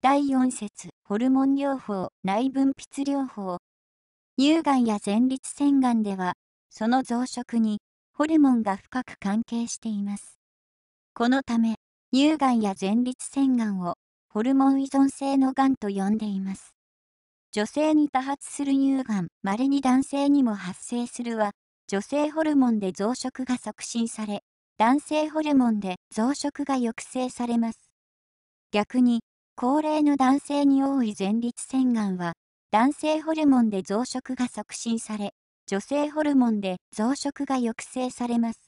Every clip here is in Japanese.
第4節ホルモン療法内分泌療法乳がんや前立腺がんではその増殖にホルモンが深く関係していますこのため乳がんや前立腺がんをホルモン依存性のがんと呼んでいます女性に多発する乳がんまれに男性にも発生するは女性ホルモンで増殖が促進され男性ホルモンで増殖が抑制されます逆に高齢の男性に多い前立腺がんは、男性ホルモンで増殖が促進され、女性ホルモンで増殖が抑制されます。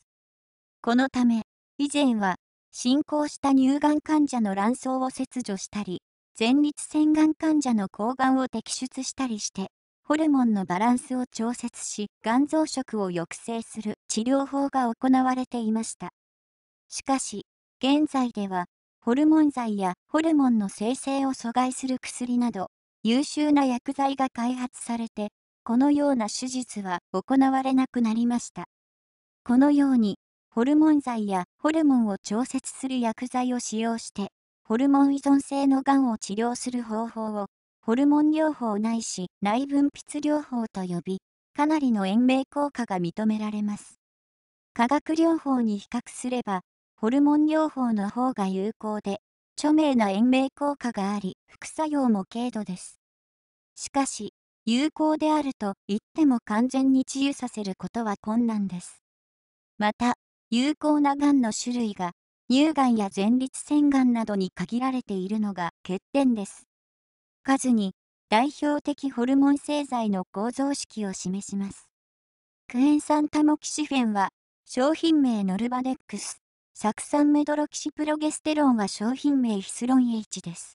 このため、以前は、進行した乳がん患者の卵巣を切除したり、前立腺がん患者の抗がんを摘出したりして、ホルモンのバランスを調節し、がん増殖を抑制する治療法が行われていました。しかし、現在では、ホルモン剤やホルモンの生成を阻害する薬など、優秀な薬剤が開発されて、このような手術は行われなくなりました。このように、ホルモン剤やホルモンを調節する薬剤を使用して、ホルモン依存性のがんを治療する方法を、ホルモン療法ないし内分泌療法と呼び、かなりの延命効果が認められます。化学療法に比較すれば、ホルモン療法の方が有効で、著名な延命効果があり、副作用も軽度です。しかし、有効であると言っても完全に治癒させることは困難です。また、有効ながんの種類が、乳がんや前立腺がんなどに限られているのが欠点です。数に、代表的ホルモン製剤の構造式を示します。クエン酸タモキシフェンは、商品名ノルバデックス、酢酸メドロキシプロゲステロンは商品名ヒスロン H です。